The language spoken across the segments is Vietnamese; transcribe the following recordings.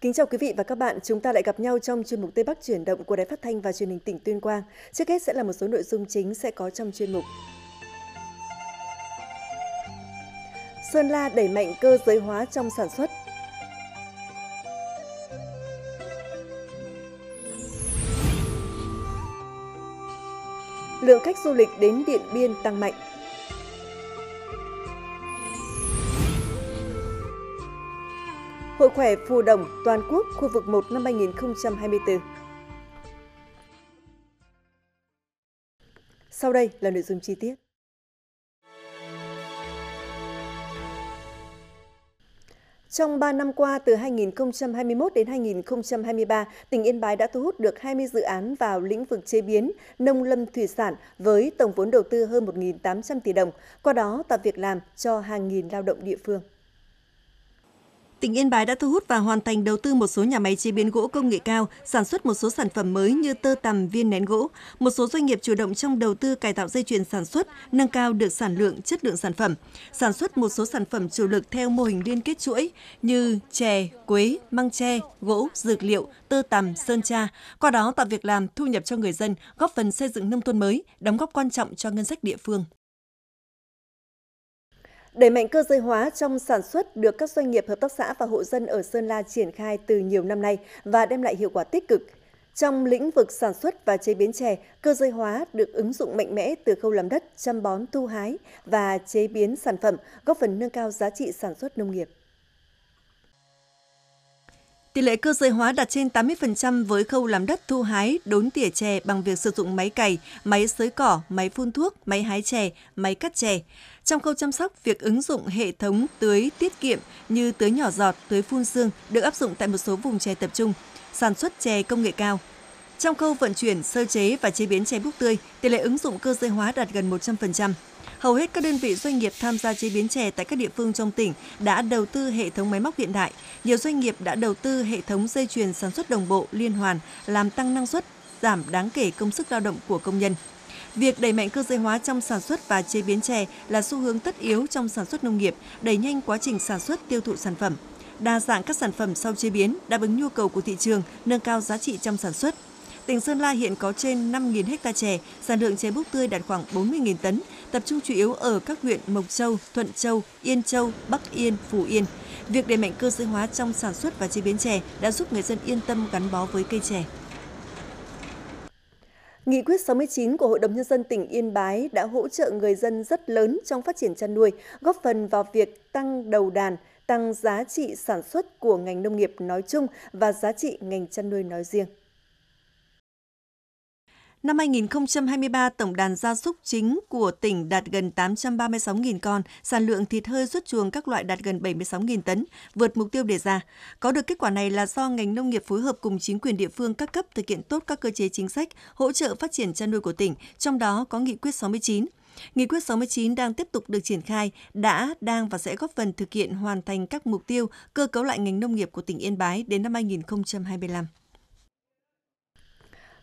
Kính chào quý vị và các bạn, chúng ta lại gặp nhau trong chuyên mục Tây Bắc chuyển động của Đài Phát thanh và Truyền hình tỉnh Tuyên Quang. Trước hết sẽ là một số nội dung chính sẽ có trong chuyên mục. Sơn La đẩy mạnh cơ giới hóa trong sản xuất. Lượng khách du lịch đến Điện Biên tăng mạnh. Hội khỏe Phù Đồng toàn quốc khu vực 1 năm 2024. Sau đây là nội dung chi tiết. Trong 3 năm qua, từ 2021 đến 2023, tỉnh Yên Bái đã thu hút được 20 dự án vào lĩnh vực chế biến, nông lâm thủy sản với tổng vốn đầu tư hơn 1.800 tỷ đồng, qua đó tạo việc làm cho hàng nghìn lao động địa phương. Tỉnh Yên Bái đã thu hút và hoàn thành đầu tư một số nhà máy chế biến gỗ công nghệ cao, sản xuất một số sản phẩm mới như tơ tằm, viên nén gỗ. Một số doanh nghiệp chủ động trong đầu tư cải tạo dây chuyền sản xuất, nâng cao được sản lượng, chất lượng sản phẩm. Sản xuất một số sản phẩm chủ lực theo mô hình liên kết chuỗi như chè, quế, măng tre, gỗ, dược liệu, tơ tằm, sơn tra. Qua đó tạo việc làm, thu nhập cho người dân, góp phần xây dựng nông thôn mới, đóng góp quan trọng cho ngân sách địa phương. Đẩy mạnh cơ giới hóa trong sản xuất được các doanh nghiệp hợp tác xã và hộ dân ở Sơn La triển khai từ nhiều năm nay và đem lại hiệu quả tích cực. Trong lĩnh vực sản xuất và chế biến chè, cơ giới hóa được ứng dụng mạnh mẽ từ khâu làm đất, chăm bón thu hái và chế biến sản phẩm, góp phần nâng cao giá trị sản xuất nông nghiệp. Tỷ lệ cơ giới hóa đạt trên 80% với khâu làm đất thu hái, đốn tỉa chè bằng việc sử dụng máy cày, máy xới cỏ, máy phun thuốc, máy hái chè, máy cắt chè. Trong khâu chăm sóc, việc ứng dụng hệ thống tưới tiết kiệm như tưới nhỏ giọt, tưới phun xương được áp dụng tại một số vùng chè tập trung, sản xuất chè công nghệ cao. Trong khâu vận chuyển, sơ chế và chế biến chè búp tươi, tỷ lệ ứng dụng cơ giới hóa đạt gần 100%. Hầu hết các đơn vị doanh nghiệp tham gia chế biến chè tại các địa phương trong tỉnh đã đầu tư hệ thống máy móc hiện đại. Nhiều doanh nghiệp đã đầu tư hệ thống dây chuyền sản xuất đồng bộ liên hoàn, làm tăng năng suất, giảm đáng kể công sức lao động của công nhân. Việc đẩy mạnh cơ giới hóa trong sản xuất và chế biến chè là xu hướng tất yếu trong sản xuất nông nghiệp, đẩy nhanh quá trình sản xuất tiêu thụ sản phẩm, đa dạng các sản phẩm sau chế biến, đáp ứng nhu cầu của thị trường, nâng cao giá trị trong sản xuất. Tỉnh Sơn La hiện có trên 5.000 hecta chè, sản lượng chè búp tươi đạt khoảng 40.000 tấn, tập trung chủ yếu ở các huyện Mộc Châu, Thuận Châu, Yên Châu, Bắc Yên, Phú Yên. Việc đẩy mạnh cơ giới hóa trong sản xuất và chế biến chè đã giúp người dân yên tâm gắn bó với cây chè. Nghị quyết 69 của Hội đồng Nhân dân tỉnh Yên Bái đã hỗ trợ người dân rất lớn trong phát triển chăn nuôi, góp phần vào việc tăng đầu đàn, tăng giá trị sản xuất của ngành nông nghiệp nói chung và giá trị ngành chăn nuôi nói riêng. Năm 2023, tổng đàn gia súc chính của tỉnh đạt gần 836.000 con, sản lượng thịt hơi xuất chuồng các loại đạt gần 76.000 tấn, vượt mục tiêu đề ra. Có được kết quả này là do ngành nông nghiệp phối hợp cùng chính quyền địa phương các cấp thực hiện tốt các cơ chế chính sách hỗ trợ phát triển chăn nuôi của tỉnh, trong đó có nghị quyết 69. Nghị quyết 69 đang tiếp tục được triển khai, đã, đang và sẽ góp phần thực hiện hoàn thành các mục tiêu cơ cấu lại ngành nông nghiệp của tỉnh Yên Bái đến năm 2025.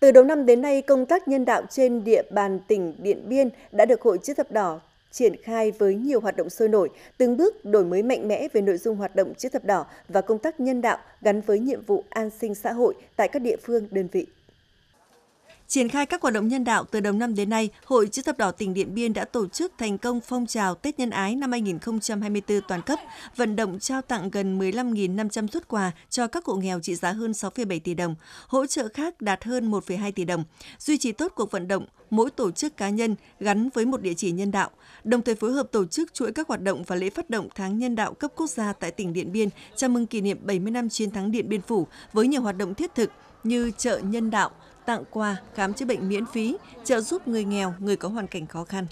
Từ đầu năm đến nay, công tác nhân đạo trên địa bàn tỉnh Điện Biên đã được Hội Chữ Thập Đỏ triển khai với nhiều hoạt động sôi nổi, từng bước đổi mới mạnh mẽ về nội dung hoạt động chữ thập đỏ và công tác nhân đạo gắn với nhiệm vụ an sinh xã hội tại các địa phương, đơn vị. Triển khai các hoạt động nhân đạo từ đầu năm đến nay, Hội Chữ thập đỏ tỉnh Điện Biên đã tổ chức thành công phong trào Tết nhân ái năm 2024 toàn cấp, vận động trao tặng gần 15.500 xuất quà cho các hộ nghèo trị giá hơn 6,7 tỷ đồng, hỗ trợ khác đạt hơn 1,2 tỷ đồng, duy trì tốt cuộc vận động mỗi tổ chức cá nhân gắn với một địa chỉ nhân đạo, đồng thời phối hợp tổ chức chuỗi các hoạt động và lễ phát động tháng nhân đạo cấp quốc gia tại tỉnh Điện Biên chào mừng kỷ niệm 70 năm chiến thắng Điện Biên Phủ với nhiều hoạt động thiết thực như chợ nhân đạo, tặng quà, khám chữa bệnh miễn phí, trợ giúp người nghèo, người có hoàn cảnh khó khăn.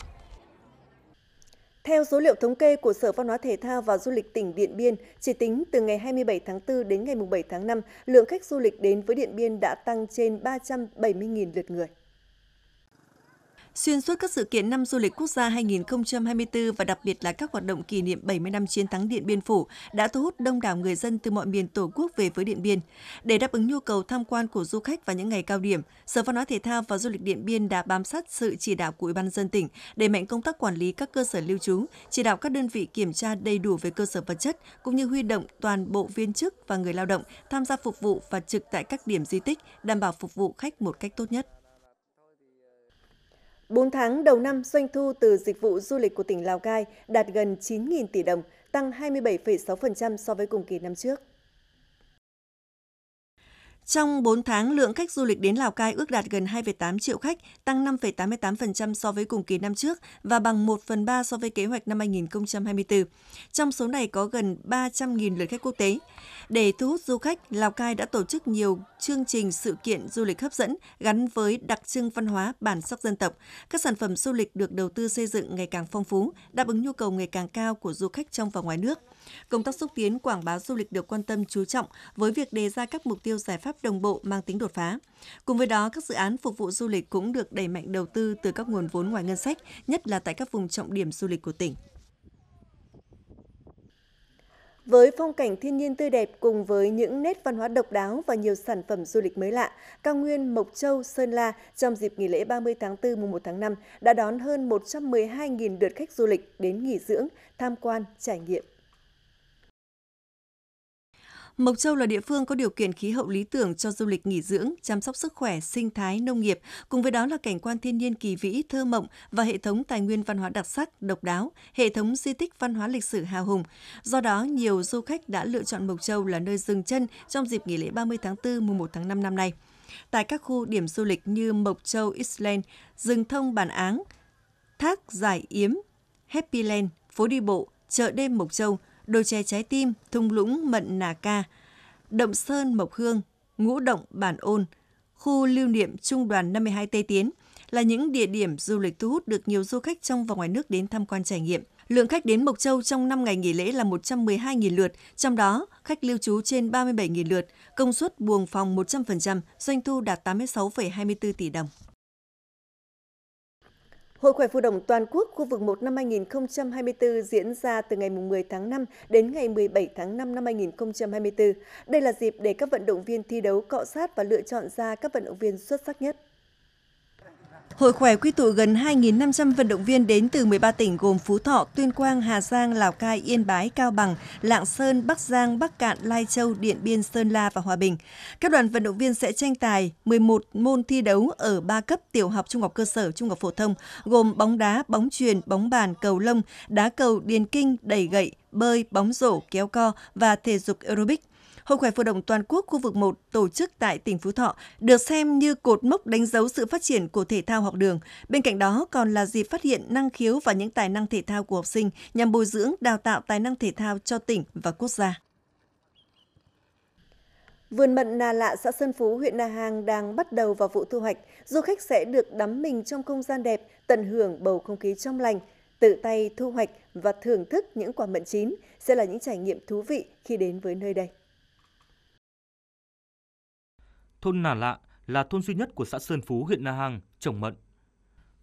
Theo số liệu thống kê của Sở Văn hóa Thể thao và Du lịch tỉnh Điện Biên, chỉ tính từ ngày 27 tháng 4 đến ngày 7 tháng 5, lượng khách du lịch đến với Điện Biên đã tăng trên 370.000 lượt người. Xuyên suốt các sự kiện năm du lịch quốc gia 2024 và đặc biệt là các hoạt động kỷ niệm 70 năm chiến thắng Điện Biên Phủ đã thu hút đông đảo người dân từ mọi miền Tổ quốc về với Điện Biên. Để đáp ứng nhu cầu tham quan của du khách vào những ngày cao điểm, Sở Văn hóa Thể thao và Du lịch Điện Biên đã bám sát sự chỉ đạo của Ủy ban dân tỉnh, đẩy mạnh công tác quản lý các cơ sở lưu trú, chỉ đạo các đơn vị kiểm tra đầy đủ về cơ sở vật chất cũng như huy động toàn bộ viên chức và người lao động tham gia phục vụ và trực tại các điểm di tích, đảm bảo phục vụ khách một cách tốt nhất. 4 tháng đầu năm, doanh thu từ dịch vụ du lịch của tỉnh Lào Cai đạt gần 9.000 tỷ đồng, tăng 27,6% so với cùng kỳ năm trước. Trong 4 tháng, lượng khách du lịch đến Lào Cai ước đạt gần 2,8 triệu khách, tăng 5,88% so với cùng kỳ năm trước và bằng 1 phần 3 so với kế hoạch năm 2024. Trong số này có gần 300.000 lượt khách quốc tế. Để thu hút du khách, Lào Cai đã tổ chức nhiều chương trình sự kiện du lịch hấp dẫn gắn với đặc trưng văn hóa bản sắc dân tộc. Các sản phẩm du lịch được đầu tư xây dựng ngày càng phong phú, đáp ứng nhu cầu ngày càng cao của du khách trong và ngoài nước. Công tác xúc tiến quảng bá du lịch được quan tâm chú trọng với việc đề ra các mục tiêu giải pháp đồng bộ mang tính đột phá. Cùng với đó, các dự án phục vụ du lịch cũng được đẩy mạnh đầu tư từ các nguồn vốn ngoài ngân sách, nhất là tại các vùng trọng điểm du lịch của tỉnh. Với phong cảnh thiên nhiên tươi đẹp cùng với những nét văn hóa độc đáo và nhiều sản phẩm du lịch mới lạ, cao nguyên Mộc Châu, Sơn La trong dịp nghỉ lễ 30 tháng 4 mùng 1 tháng 5 đã đón hơn 112.000 lượt khách du lịch đến nghỉ dưỡng, tham quan, trải nghiệm. Mộc Châu là địa phương có điều kiện khí hậu lý tưởng cho du lịch nghỉ dưỡng, chăm sóc sức khỏe, sinh thái, nông nghiệp, cùng với đó là cảnh quan thiên nhiên kỳ vĩ, thơ mộng và hệ thống tài nguyên văn hóa đặc sắc, độc đáo, hệ thống di tích văn hóa lịch sử hào hùng. Do đó, nhiều du khách đã lựa chọn Mộc Châu là nơi dừng chân trong dịp nghỉ lễ 30 tháng 4 mùng 1 tháng 5 năm nay. Tại các khu điểm du lịch như Mộc Châu Island, rừng thông Bản Áng, Thác Giải Yếm, Happyland, phố đi bộ, chợ đêm Mộc Châu – đồi chè trái tim, thung lũng Mận Nà Ca, Động Sơn Mộc Hương, Ngũ Động Bản Ôn, khu lưu niệm Trung đoàn 52 Tây Tiến là những địa điểm du lịch thu hút được nhiều du khách trong và ngoài nước đến tham quan trải nghiệm. Lượng khách đến Mộc Châu trong 5 ngày nghỉ lễ là 112.000 lượt, trong đó khách lưu trú trên 37.000 lượt, công suất buồng phòng 100%, doanh thu đạt 86,24 tỷ đồng. Hội khỏe phụ đồng toàn quốc khu vực 1 năm 2024 diễn ra từ ngày 10 tháng 5 đến ngày 17 tháng 5 năm 2024. Đây là dịp để các vận động viên thi đấu cọ sát và lựa chọn ra các vận động viên xuất sắc nhất. Hội khỏe quy tụ gần 2.500 vận động viên đến từ 13 tỉnh gồm Phú Thọ, Tuyên Quang, Hà Giang, Lào Cai, Yên Bái, Cao Bằng, Lạng Sơn, Bắc Giang, Bắc Cạn, Lai Châu, Điện Biên, Sơn La và Hòa Bình. Các đoàn vận động viên sẽ tranh tài 11 môn thi đấu ở 3 cấp tiểu học, trung học cơ sở, trung học phổ thông gồm bóng đá, bóng truyền bóng bàn, cầu lông, đá cầu, điền kinh, đẩy gậy, bơi, bóng rổ, kéo co và thể dục aerobic. Hội khỏe phụ đồng toàn quốc khu vực 1 tổ chức tại tỉnh Phú Thọ được xem như cột mốc đánh dấu sự phát triển của thể thao học đường. Bên cạnh đó còn là dịp phát hiện năng khiếu và những tài năng thể thao của học sinh nhằm bồi dưỡng đào tạo tài năng thể thao cho tỉnh và quốc gia. Vườn mận Nà Lạ, xã Sơn Phú, huyện nà Hàng đang bắt đầu vào vụ thu hoạch. Du khách sẽ được đắm mình trong không gian đẹp, tận hưởng bầu không khí trong lành, tự tay thu hoạch và thưởng thức những quả mận chín sẽ là những trải nghiệm thú vị khi đến với nơi đây thôn Nà Lạ là thôn duy nhất của xã Sơn Phú, huyện Na Hàng, trồng mận.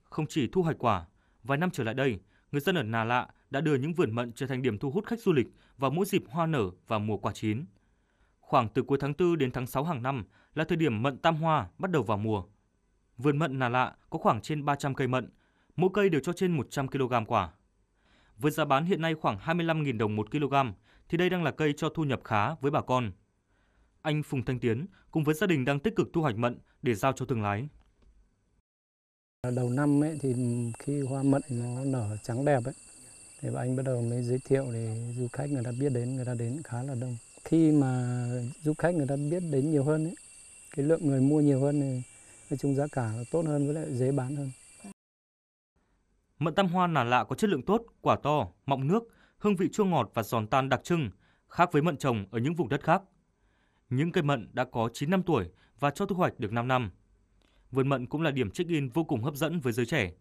Không chỉ thu hoạch quả, vài năm trở lại đây, người dân ở Nà Lạ đã đưa những vườn mận trở thành điểm thu hút khách du lịch vào mỗi dịp hoa nở và mùa quả chín. Khoảng từ cuối tháng 4 đến tháng 6 hàng năm là thời điểm mận tam hoa bắt đầu vào mùa. Vườn mận Nà Lạ có khoảng trên 300 cây mận, mỗi cây đều cho trên 100 kg quả. Với giá bán hiện nay khoảng 25.000 đồng 1 kg thì đây đang là cây cho thu nhập khá với bà con anh Phùng Thanh Tiến cùng với gia đình đang tích cực thu hoạch mận để giao cho thương lái. Đầu năm ấy thì khi hoa mận nó nở trắng đẹp ấy, thì anh bắt đầu mới giới thiệu để du khách người ta biết đến, người ta đến khá là đông. Khi mà du khách người ta biết đến nhiều hơn ấy, cái lượng người mua nhiều hơn thì nói chung giá cả tốt hơn với lại dễ bán hơn. Mận tam hoa nà lạ có chất lượng tốt, quả to, mọng nước, hương vị chua ngọt và giòn tan đặc trưng, khác với mận trồng ở những vùng đất khác những cây mận đã có 9 năm tuổi và cho thu hoạch được 5 năm. Vườn mận cũng là điểm check-in vô cùng hấp dẫn với giới trẻ.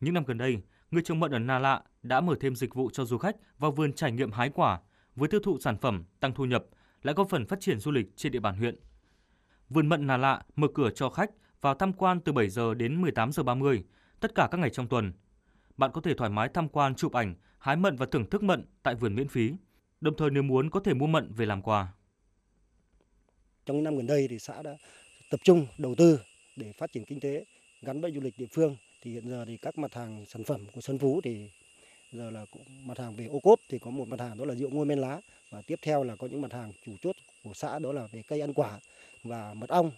Những năm gần đây, người trồng mận ở Na Lạ đã mở thêm dịch vụ cho du khách vào vườn trải nghiệm hái quả với tiêu thụ sản phẩm tăng thu nhập lại góp phần phát triển du lịch trên địa bàn huyện. Vườn mận Nà Lạ mở cửa cho khách vào tham quan từ 7 giờ đến 18 giờ 30 tất cả các ngày trong tuần. Bạn có thể thoải mái tham quan, chụp ảnh, hái mận và thưởng thức mận tại vườn miễn phí. Đồng thời nếu muốn có thể mua mận về làm quà. Trong những năm gần đây thì xã đã tập trung đầu tư để phát triển kinh tế gắn với du lịch địa phương. Thì hiện giờ thì các mặt hàng sản phẩm của Sơn Phú thì giờ là cũng mặt hàng về ô cốp thì có một mặt hàng đó là rượu ngôi men lá và tiếp theo là có những mặt hàng chủ chốt của xã đó là về cây ăn quả và mật ong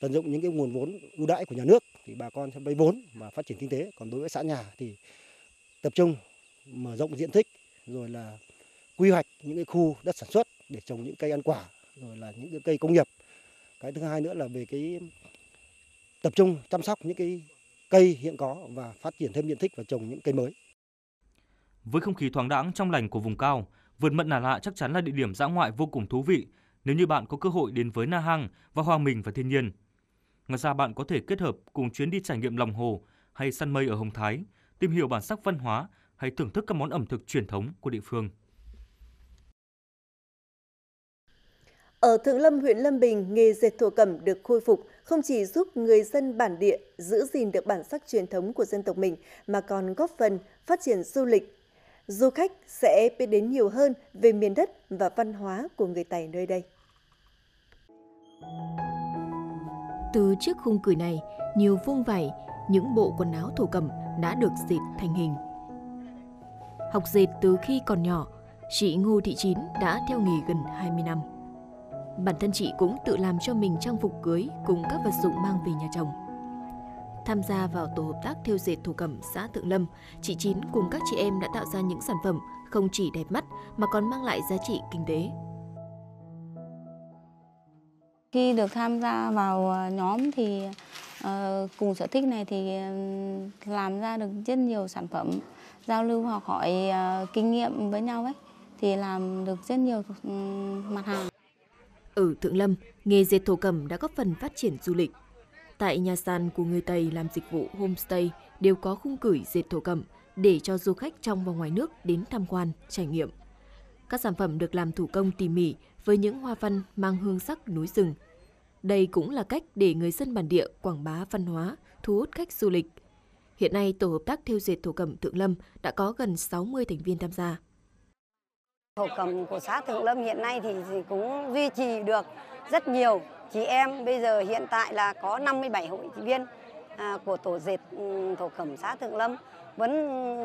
tận dụng những cái nguồn vốn ưu đãi của nhà nước thì bà con sẽ vay vốn và phát triển kinh tế còn đối với xã nhà thì tập trung mở rộng diện tích rồi là quy hoạch những cái khu đất sản xuất để trồng những cây ăn quả rồi là những cái cây công nghiệp cái thứ hai nữa là về cái tập trung chăm sóc những cái cây hiện có và phát triển thêm diện tích và trồng những cây mới với không khí thoáng đãng trong lành của vùng cao vườn mận nà lạ chắc chắn là địa điểm dã ngoại vô cùng thú vị nếu như bạn có cơ hội đến với na Hang và hòa mình vào thiên nhiên ngoài ra bạn có thể kết hợp cùng chuyến đi trải nghiệm lòng hồ hay săn mây ở hồng thái tìm hiểu bản sắc văn hóa hay thưởng thức các món ẩm thực truyền thống của địa phương Ở Thượng Lâm, huyện Lâm Bình, nghề dệt thổ cẩm được khôi phục không chỉ giúp người dân bản địa giữ gìn được bản sắc truyền thống của dân tộc mình mà còn góp phần phát triển du lịch. Du khách sẽ biết đến nhiều hơn về miền đất và văn hóa của người tài nơi đây. Từ chiếc khung cửi này, nhiều vuông vải, những bộ quần áo thổ cẩm đã được dệt thành hình. Học dệt từ khi còn nhỏ, chị Ngô Thị Chín đã theo nghề gần 20 năm. Bản thân chị cũng tự làm cho mình trang phục cưới cùng các vật dụng mang về nhà chồng. Tham gia vào tổ hợp tác thêu dệt thổ cẩm xã Thượng Lâm, chị Chín cùng các chị em đã tạo ra những sản phẩm không chỉ đẹp mắt mà còn mang lại giá trị kinh tế. Khi được tham gia vào ờ, nhóm thì ờ, cùng sở thích này thì làm ra được rất nhiều sản phẩm, giao lưu học hỏi ờ, kinh nghiệm với nhau ấy thì làm được rất nhiều mặt hàng. Ở Thượng Lâm, nghề dệt thổ cẩm đã góp phần phát triển du lịch. Tại nhà sàn của người Tây làm dịch vụ homestay đều có khung cửi dệt thổ cẩm để cho du khách trong và ngoài nước đến tham quan, trải nghiệm. Các sản phẩm được làm thủ công tỉ mỉ với những hoa văn mang hương sắc núi rừng. Đây cũng là cách để người dân bản địa quảng bá văn hóa, thu hút khách du lịch. Hiện nay, Tổ hợp tác theo dệt thổ cẩm Thượng Lâm đã có gần 60 thành viên tham gia. Thổ cầm của xã Thượng Lâm hiện nay thì cũng duy trì được rất nhiều chị em. Bây giờ hiện tại là có 57 hội viên à, của tổ dệt ừ, thổ cầm xã Thượng Lâm vẫn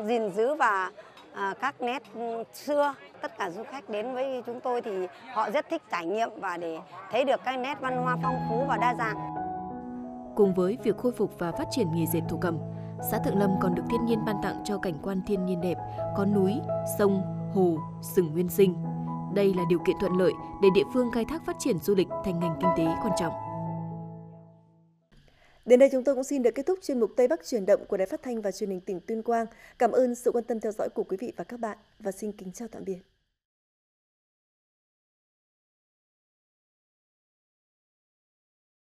gìn giữ và à, các nét ừ, xưa. Tất cả du khách đến với chúng tôi thì họ rất thích trải nghiệm và để thấy được các nét văn hóa phong phú và đa dạng. Cùng với việc khôi phục và phát triển nghề dệt thổ cầm xã Thượng Lâm còn được thiên nhiên ban tặng cho cảnh quan thiên nhiên đẹp, có núi, sông, hồ, rừng nguyên sinh. Đây là điều kiện thuận lợi để địa phương khai thác phát triển du lịch thành ngành kinh tế quan trọng. Đến đây chúng tôi cũng xin được kết thúc chuyên mục Tây Bắc chuyển động của Đài Phát thanh và Truyền hình tỉnh Tuyên Quang. Cảm ơn sự quan tâm theo dõi của quý vị và các bạn và xin kính chào tạm biệt.